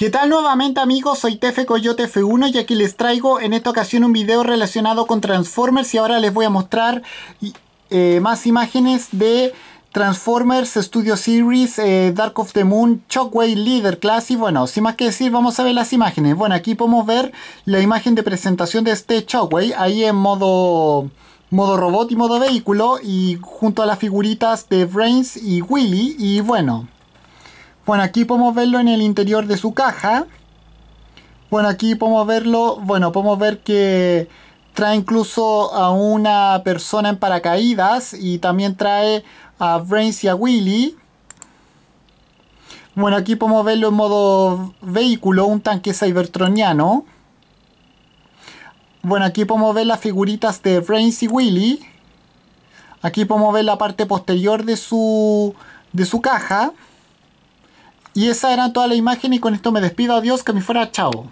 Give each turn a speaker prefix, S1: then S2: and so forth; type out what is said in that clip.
S1: ¿Qué tal nuevamente amigos? Soy Tefe Coyote F1 y aquí les traigo en esta ocasión un video relacionado con Transformers y ahora les voy a mostrar eh, más imágenes de Transformers Studio Series eh, Dark of the Moon Shockwave Leader Class y bueno, sin más que decir vamos a ver las imágenes. Bueno, aquí podemos ver la imagen de presentación de este Shockwave ahí en modo modo robot y modo vehículo y junto a las figuritas de Brains y Willy y bueno... Bueno, aquí podemos verlo en el interior de su caja. Bueno, aquí podemos verlo, bueno, podemos ver que trae incluso a una persona en paracaídas y también trae a Brains y a Willy. Bueno, aquí podemos verlo en modo vehículo, un tanque cybertroniano. Bueno, aquí podemos ver las figuritas de Brains y Willy. Aquí podemos ver la parte posterior de su, de su caja. Y esa era toda la imagen y con esto me despido. Adiós, que me fuera. Chao.